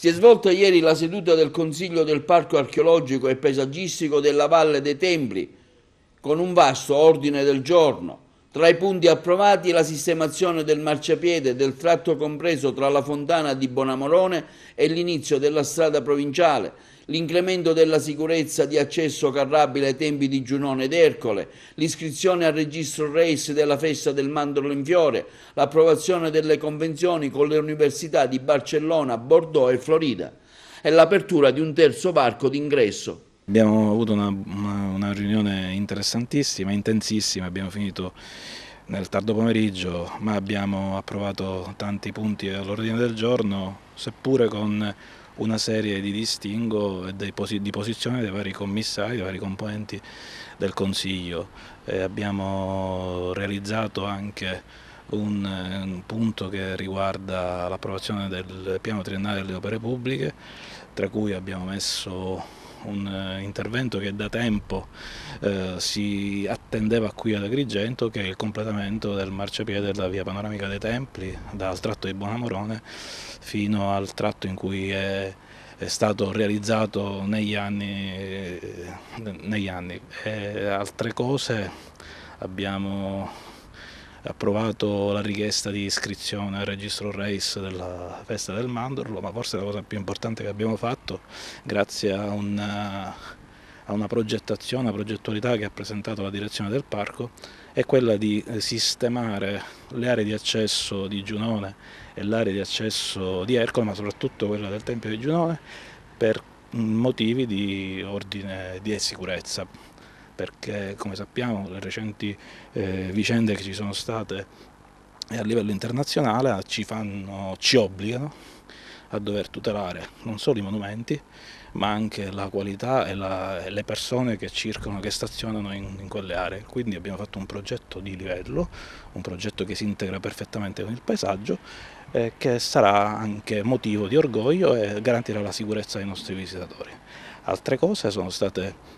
Si è svolta ieri la seduta del Consiglio del Parco archeologico e paesaggistico della Valle dei Templi, con un vasto ordine del giorno tra i punti approvati la sistemazione del marciapiede del tratto compreso tra la fontana di Bonamorone e l'inizio della strada provinciale, l'incremento della sicurezza di accesso carrabile ai tempi di Giunone ed Ercole, l'iscrizione al registro race della festa del mandorlo in fiore, l'approvazione delle convenzioni con le università di Barcellona, Bordeaux e Florida e l'apertura di un terzo parco d'ingresso Abbiamo avuto una, una, riunione interessantissima, intensissima, abbiamo finito nel tardo pomeriggio, ma abbiamo approvato tanti punti all'ordine del giorno, seppure con una serie di distinguo e di posizione dei vari commissari, dei vari componenti del Consiglio. E abbiamo realizzato anche un, un, punto che riguarda l'approvazione del piano triennale delle opere pubbliche, tra cui abbiamo messo un eh, intervento che da tempo eh, si attendeva qui ad Agrigento, che è il completamento del marciapiede della via panoramica dei Templi, dal tratto di Bonamorone fino al tratto in cui è, è stato realizzato negli anni. Eh, negli anni. Eh, altre cose abbiamo approvato la richiesta di iscrizione al registro RACE della festa del mandorlo, ma forse la cosa più importante che abbiamo fatto, grazie a una, a una progettazione, una progettualità che ha presentato la direzione del parco, è quella di sistemare le aree di accesso di Giunone e l'area di accesso di Ercole, ma soprattutto quella del Tempio di Giunone, per motivi di ordine di sicurezza perché come sappiamo le recenti eh, vicende che ci sono state eh, a livello internazionale eh, ci, fanno, ci obbligano a dover tutelare non solo i monumenti ma anche la qualità e, la, e le persone che circolano, che stazionano in, in, quelle aree. Quindi abbiamo fatto un progetto di livello, un progetto che si integra perfettamente con il paesaggio eh, che sarà anche motivo di orgoglio e garantirà la sicurezza ai nostri visitatori. Altre cose sono state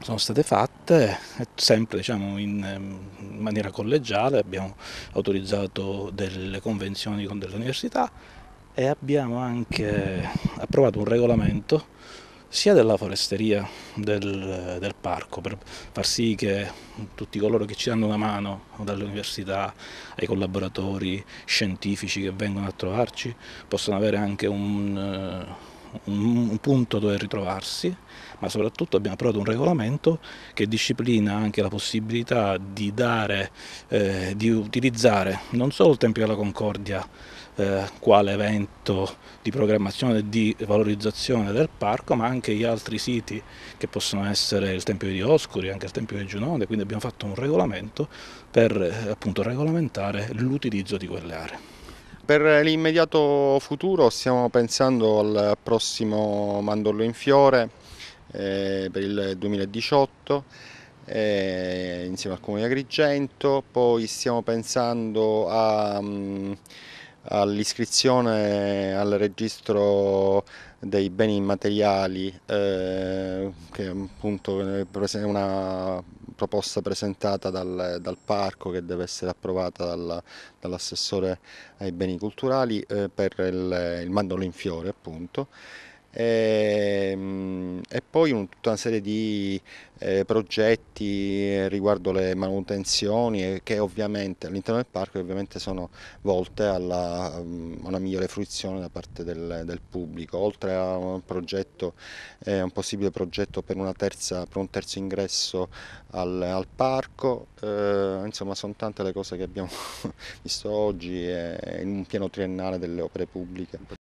sono state fatte sempre diciamo, in ehm, maniera collegiale, abbiamo autorizzato delle convenzioni con delle università e abbiamo anche approvato un regolamento sia della foresteria del, del parco per far sì che tutti coloro che ci danno una mano, dalle università ai collaboratori scientifici che vengono a trovarci, possano avere anche un un, punto dove ritrovarsi, ma soprattutto abbiamo approvato un regolamento che disciplina anche la possibilità di, dare, eh, di utilizzare non solo il Tempio della Concordia eh, quale evento di programmazione e di valorizzazione del parco, ma anche gli altri siti che possono essere il Tempio di Oscuri, anche il Tempio di Giunone, quindi abbiamo fatto un regolamento per eh, appunto regolamentare l'utilizzo di quelle aree. Per l'immediato futuro stiamo pensando al prossimo mandorlo in fiore eh, per il 2018 eh, insieme al Comune di Agrigento, poi stiamo pensando um, all'iscrizione al registro dei beni immateriali eh, che appunto è eh, una proposta presentata dal, dal, parco che deve essere approvata dall'assessore ai beni culturali eh, per il, il mandorlo in fiore appunto e, ehm, e poi un, tutta una serie di eh, progetti riguardo le manutenzioni che ovviamente all'interno del parco ovviamente sono volte alla, mm, a una migliore fruizione da parte del, del pubblico, oltre a un, progetto, eh, un possibile progetto per, terza, per, un terzo ingresso al, al parco, eh, insomma sono tante le cose che abbiamo visto oggi eh, in un piano triennale delle opere pubbliche.